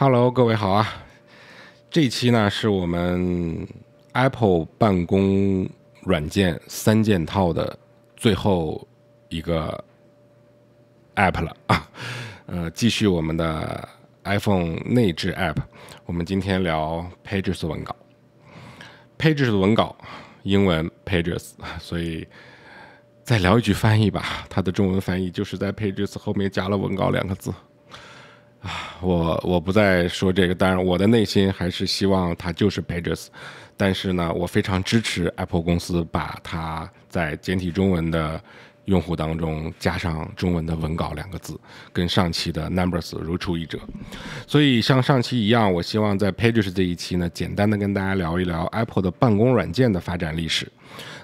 Hello，各位好啊！这期呢是我们 Apple 办公软件三件套的最后一个 App 了，啊。呃，继续我们的 iPhone 内置 App。我们今天聊 Pages 文稿，Pages 文稿，英文 Pages，所以再聊一句翻译吧，它的中文翻译就是在 Pages 后面加了“文稿”两个字。我我不再说这个，当然我的内心还是希望它就是 Pages，但是呢，我非常支持 Apple 公司把它在简体中文的用户当中加上中文的文稿两个字，跟上期的 Numbers 如出一辙。所以像上期一样，我希望在 Pages 这一期呢，简单的跟大家聊一聊 Apple 的办公软件的发展历史。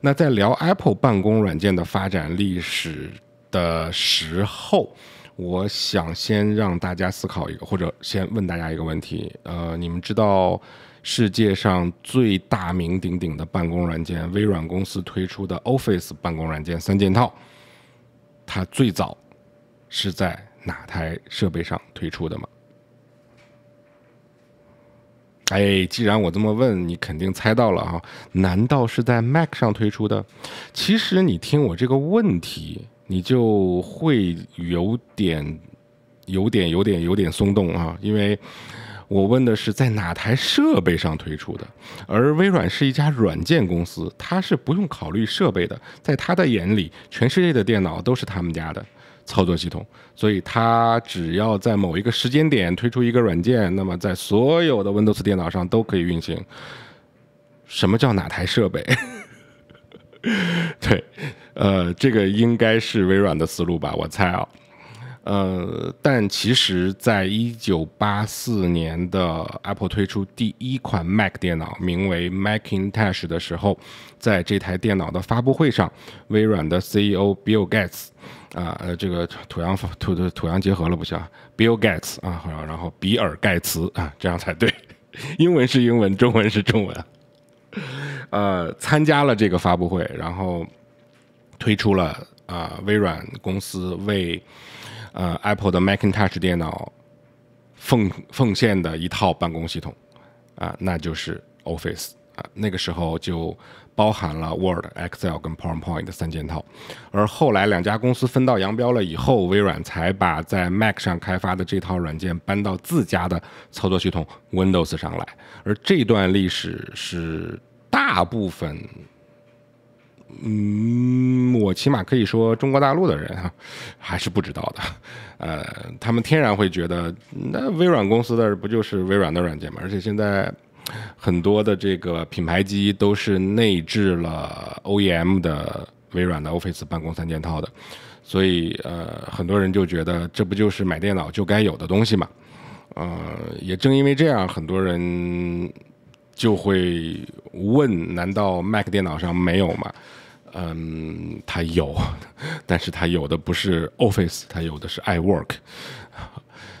那在聊 Apple 办公软件的发展历史的时候。我想先让大家思考一个，或者先问大家一个问题。呃，你们知道世界上最大名鼎鼎的办公软件——微软公司推出的 Office 办公软件三件套，它最早是在哪台设备上推出的吗？哎，既然我这么问，你肯定猜到了啊！难道是在 Mac 上推出的？其实，你听我这个问题。你就会有点、有点、有点、有点松动啊，因为我问的是在哪台设备上推出的，而微软是一家软件公司，它是不用考虑设备的，在他的眼里，全世界的电脑都是他们家的操作系统，所以他只要在某一个时间点推出一个软件，那么在所有的 Windows 电脑上都可以运行。什么叫哪台设备？对。呃，这个应该是微软的思路吧，我猜啊。呃，但其实，在一九八四年的 Apple 推出第一款 Mac 电脑，名为 Macintosh 的时候，在这台电脑的发布会上，微软的 CEO Bill Gates 啊，呃，这个土洋土土洋结合了，不行，Bill Gates 啊，然后比尔盖茨啊，这样才对，英文是英文，中文是中文。呃，参加了这个发布会，然后。推出了啊，微软公司为呃 Apple 的 Macintosh 电脑奉奉献的一套办公系统啊，那就是 Office 啊。那个时候就包含了 Word、Excel 跟 PowerPoint 的三件套。而后来两家公司分道扬镳了以后，微软才把在 Mac 上开发的这套软件搬到自家的操作系统 Windows 上来。而这段历史是大部分。嗯，我起码可以说，中国大陆的人哈，还是不知道的。呃，他们天然会觉得，那微软公司的不就是微软的软件吗？而且现在很多的这个品牌机都是内置了 OEM 的微软的 Office 办公三件套的，所以呃，很多人就觉得这不就是买电脑就该有的东西嘛？呃，也正因为这样，很多人。就会问：难道 Mac 电脑上没有吗？嗯，它有，但是它有的不是 Office，它有的是 iWork。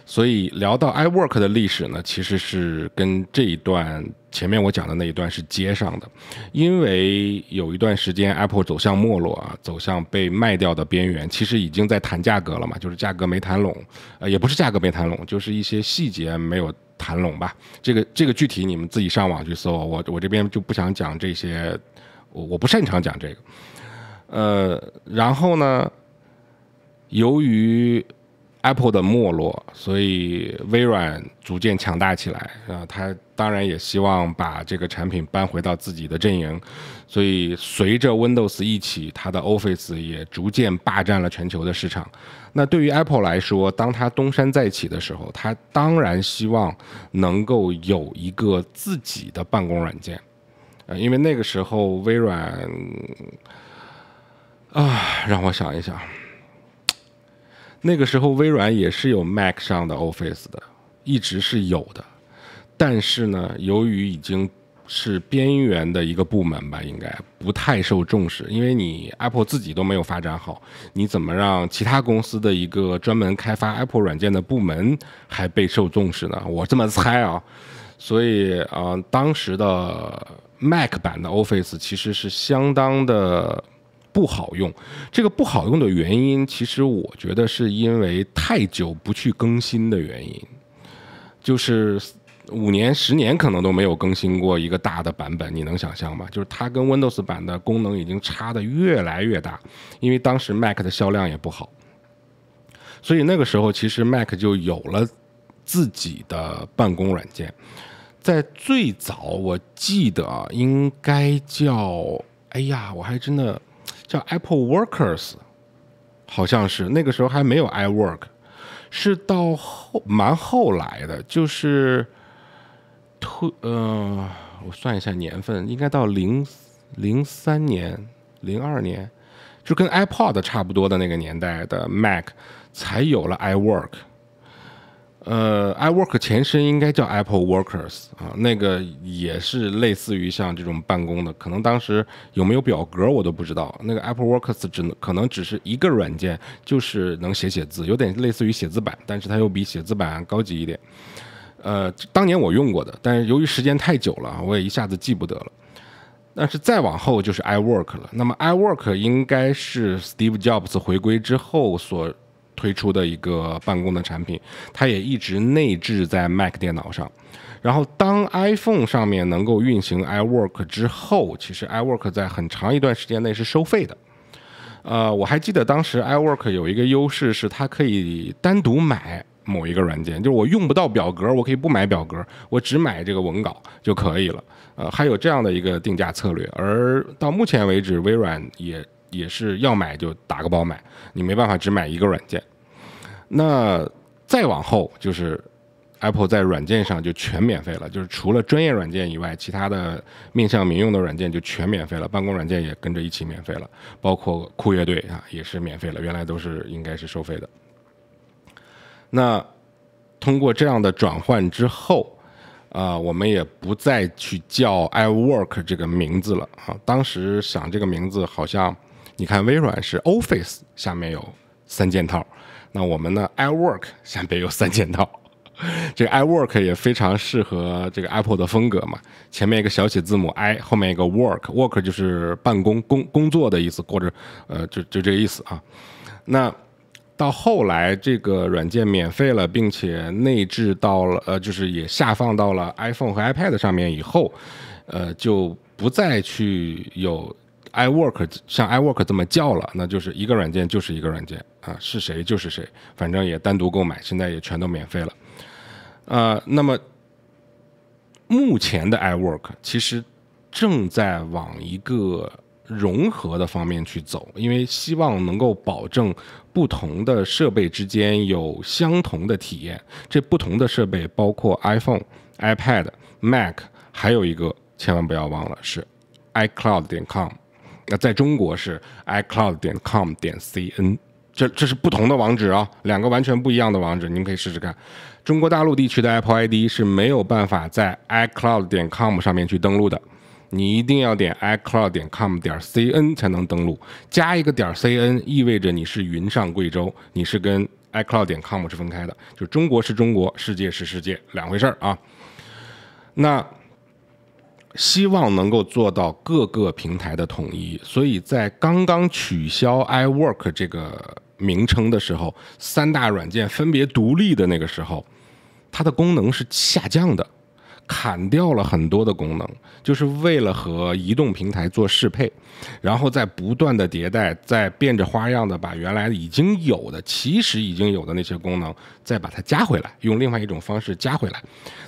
所以聊到 iWork 的历史呢，其实是跟这一段。前面我讲的那一段是接上的，因为有一段时间 Apple 走向没落啊，走向被卖掉的边缘，其实已经在谈价格了嘛，就是价格没谈拢，呃，也不是价格没谈拢，就是一些细节没有谈拢吧。这个这个具体你们自己上网去搜，我我这边就不想讲这些，我我不擅长讲这个。呃，然后呢，由于。Apple 的没落，所以微软逐渐强大起来啊。它当然也希望把这个产品搬回到自己的阵营，所以随着 Windows 一起，它的 Office 也逐渐霸占了全球的市场。那对于 Apple 来说，当它东山再起的时候，它当然希望能够有一个自己的办公软件，呃，因为那个时候微软啊，让我想一想。那个时候，微软也是有 Mac 上的 Office 的，一直是有的。但是呢，由于已经是边缘的一个部门吧，应该不太受重视。因为你 Apple 自己都没有发展好，你怎么让其他公司的一个专门开发 Apple 软件的部门还备受重视呢？我这么猜啊。所以啊，当时的 Mac 版的 Office 其实是相当的。不好用，这个不好用的原因，其实我觉得是因为太久不去更新的原因，就是五年、十年可能都没有更新过一个大的版本，你能想象吗？就是它跟 Windows 版的功能已经差的越来越大，因为当时 Mac 的销量也不好，所以那个时候其实 Mac 就有了自己的办公软件，在最早我记得应该叫哎呀，我还真的。叫 Apple Workers，好像是那个时候还没有 iWork，是到后蛮后来的，就是推呃，我算一下年份，应该到零零三年、零二年，就跟 iPod 差不多的那个年代的 Mac 才有了 iWork。呃，iWork 前身应该叫 AppleWorks e r 啊，那个也是类似于像这种办公的，可能当时有没有表格我都不知道。那个 AppleWorks e r 只能可能只是一个软件，就是能写写字，有点类似于写字板，但是它又比写字板高级一点。呃，当年我用过的，但是由于时间太久了，我也一下子记不得了。但是再往后就是 iWork 了，那么 iWork 应该是 Steve Jobs 回归之后所。推出的一个办公的产品，它也一直内置在 Mac 电脑上。然后，当 iPhone 上面能够运行 iWork 之后，其实 iWork 在很长一段时间内是收费的。呃，我还记得当时 iWork 有一个优势是它可以单独买某一个软件，就是我用不到表格，我可以不买表格，我只买这个文稿就可以了。呃，还有这样的一个定价策略。而到目前为止，微软也。也是要买就打个包买，你没办法只买一个软件。那再往后就是，Apple 在软件上就全免费了，就是除了专业软件以外，其他的面向民用的软件就全免费了，办公软件也跟着一起免费了，包括酷乐队啊也是免费了，原来都是应该是收费的。那通过这样的转换之后，啊，我们也不再去叫 iWork 这个名字了啊，当时想这个名字好像。你看，微软是 Office 下面有三件套，那我们呢，iWork 下面有三件套。这 iWork 也非常适合这个 Apple 的风格嘛，前面一个小写字母 i，后面一个 work，work 就是办公工工作的意思，或者呃，就就这个意思啊。那到后来，这个软件免费了，并且内置到了，呃，就是也下放到了 iPhone 和 iPad 上面以后，呃，就不再去有。iWork 像 iWork 这么叫了，那就是一个软件就是一个软件啊，是谁就是谁，反正也单独购买，现在也全都免费了。呃，那么目前的 iWork 其实正在往一个融合的方面去走，因为希望能够保证不同的设备之间有相同的体验。这不同的设备包括 iPhone、iPad、Mac，还有一个千万不要忘了是 iCloud 点 com。那在中国是 iCloud 点 com 点 cn，这这是不同的网址啊，两个完全不一样的网址，您可以试试看。中国大陆地区的 Apple ID 是没有办法在 iCloud 点 com 上面去登录的，你一定要点 iCloud 点 com 点 cn 才能登录。加一个点 cn，意味着你是云上贵州，你是跟 iCloud 点 com 是分开的，就中国是中国，世界是世界，两回事儿啊。那。希望能够做到各个平台的统一，所以在刚刚取消 iWork 这个名称的时候，三大软件分别独立的那个时候，它的功能是下降的，砍掉了很多的功能，就是为了和移动平台做适配，然后再不断的迭代，再变着花样的把原来已经有的，其实已经有的那些功能，再把它加回来，用另外一种方式加回来，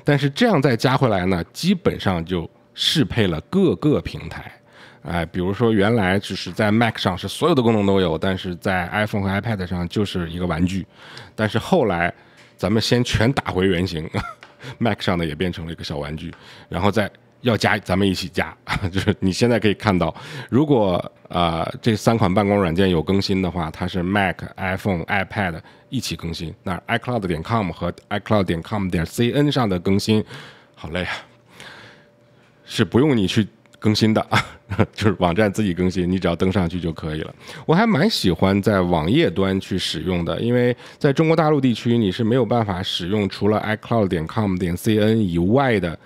但是这样再加回来呢，基本上就。适配了各个平台，哎，比如说原来只是在 Mac 上是所有的功能都有，但是在 iPhone 和 iPad 上就是一个玩具。但是后来咱们先全打回原形，Mac 上的也变成了一个小玩具。然后再要加，咱们一起加。就是你现在可以看到，如果呃这三款办公软件有更新的话，它是 Mac、iPhone、iPad 一起更新。那 iCloud 点 com 和 iCloud 点 com 点 cn 上的更新，好累啊。是不用你去更新的，就是网站自己更新，你只要登上去就可以了。我还蛮喜欢在网页端去使用的，因为在中国大陆地区你是没有办法使用除了 iCloud 点 com 点 cn 以外的。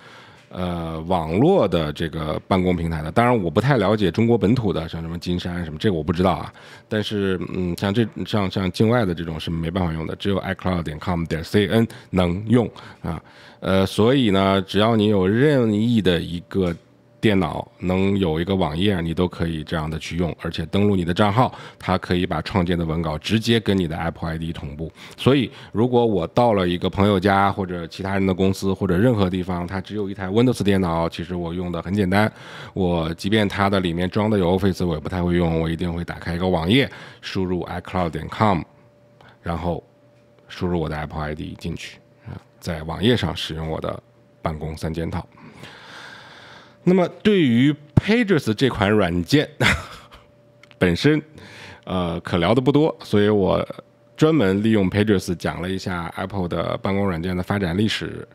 呃，网络的这个办公平台的，当然我不太了解中国本土的，像什么金山什么，这个我不知道啊。但是，嗯，像这像像境外的这种是没办法用的，只有 icloud.com.cn 能用啊。呃，所以呢，只要你有任意的一个。电脑能有一个网页，你都可以这样的去用，而且登录你的账号，它可以把创建的文稿直接跟你的 Apple ID 同步。所以，如果我到了一个朋友家或者其他人的公司或者任何地方，它只有一台 Windows 电脑，其实我用的很简单。我即便它的里面装的有 Office，我也不太会用，我一定会打开一个网页，输入 iCloud 点 com，然后输入我的 Apple ID 进去，在网页上使用我的办公三件套。那么对于 Pages 这款软件 本身，呃，可聊的不多，所以我专门利用 Pages 讲了一下 Apple 的办公软件的发展历史。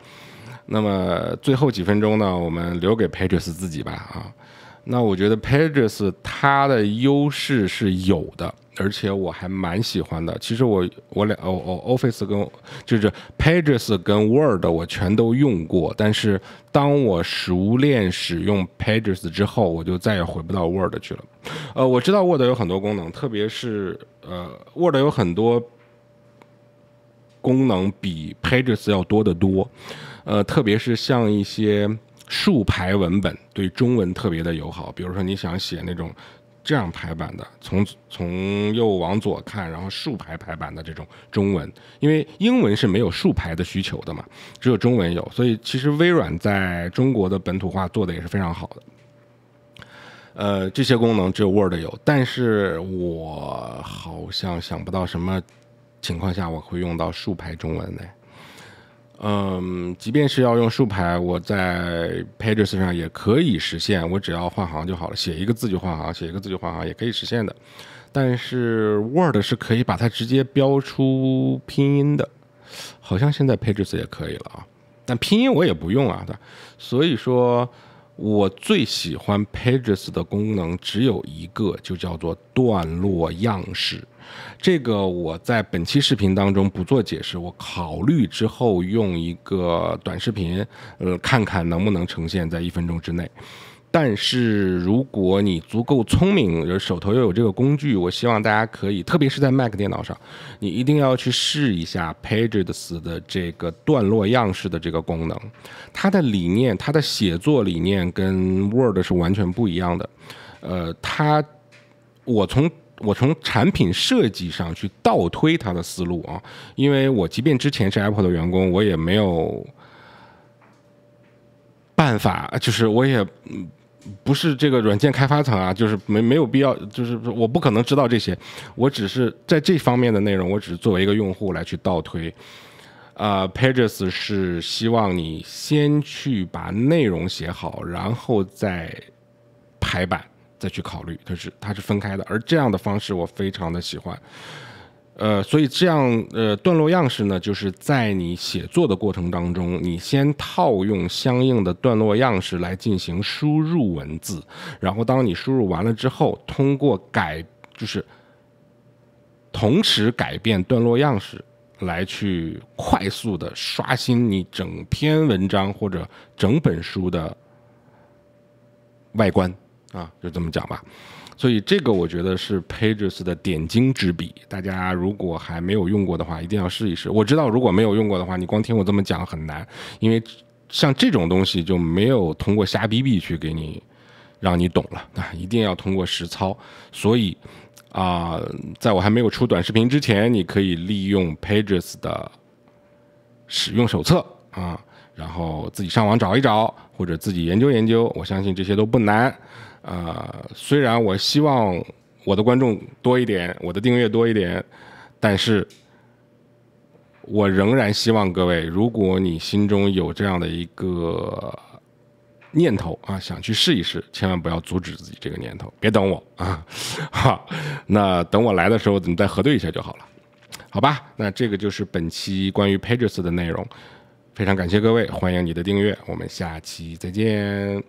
那么最后几分钟呢，我们留给 Pages 自己吧。啊，那我觉得 Pages 它的优势是有的。而且我还蛮喜欢的。其实我我俩哦哦，Office 跟就是 Pages 跟 Word 我全都用过。但是当我熟练使用 Pages 之后，我就再也回不到 Word 去了。呃，我知道 Word 有很多功能，特别是呃，Word 有很多功能比 Pages 要多得多。呃，特别是像一些竖排文本，对中文特别的友好。比如说，你想写那种。这样排版的，从从右往左看，然后竖排排版的这种中文，因为英文是没有竖排的需求的嘛，只有中文有，所以其实微软在中国的本土化做的也是非常好的。呃，这些功能只有 Word 有，但是我好像想不到什么情况下我会用到竖排中文呢。嗯，即便是要用竖排，我在 Pages 上也可以实现，我只要换行就好了，写一个字就换行，写一个字就换行，也可以实现的。但是 Word 是可以把它直接标出拼音的，好像现在 Pages 也可以了啊。但拼音我也不用啊，对。所以说我最喜欢 Pages 的功能只有一个，就叫做段落样式。这个我在本期视频当中不做解释，我考虑之后用一个短视频，呃，看看能不能呈现在一分钟之内。但是如果你足够聪明，手头又有这个工具，我希望大家可以，特别是在 Mac 电脑上，你一定要去试一下 Pages 的这个段落样式的这个功能。它的理念，它的写作理念跟 Word 是完全不一样的。呃，它，我从。我从产品设计上去倒推他的思路啊，因为我即便之前是 Apple 的员工，我也没有办法，就是我也不是这个软件开发层啊，就是没没有必要，就是我不可能知道这些，我只是在这方面的内容，我只是作为一个用户来去倒推。啊，Pages 是希望你先去把内容写好，然后再排版。再去考虑，它是它是分开的，而这样的方式我非常的喜欢，呃，所以这样呃段落样式呢，就是在你写作的过程当中，你先套用相应的段落样式来进行输入文字，然后当你输入完了之后，通过改就是同时改变段落样式，来去快速的刷新你整篇文章或者整本书的外观。啊，就这么讲吧，所以这个我觉得是 Pages 的点睛之笔。大家如果还没有用过的话，一定要试一试。我知道如果没有用过的话，你光听我这么讲很难，因为像这种东西就没有通过瞎逼逼去给你让你懂了啊，一定要通过实操。所以啊，在我还没有出短视频之前，你可以利用 Pages 的使用手册啊，然后自己上网找一找，或者自己研究研究。我相信这些都不难。啊，虽然我希望我的观众多一点，我的订阅多一点，但是我仍然希望各位，如果你心中有这样的一个念头啊，想去试一试，千万不要阻止自己这个念头，别等我啊，哈，那等我来的时候，你再核对一下就好了，好吧？那这个就是本期关于 Pages 的内容，非常感谢各位，欢迎你的订阅，我们下期再见。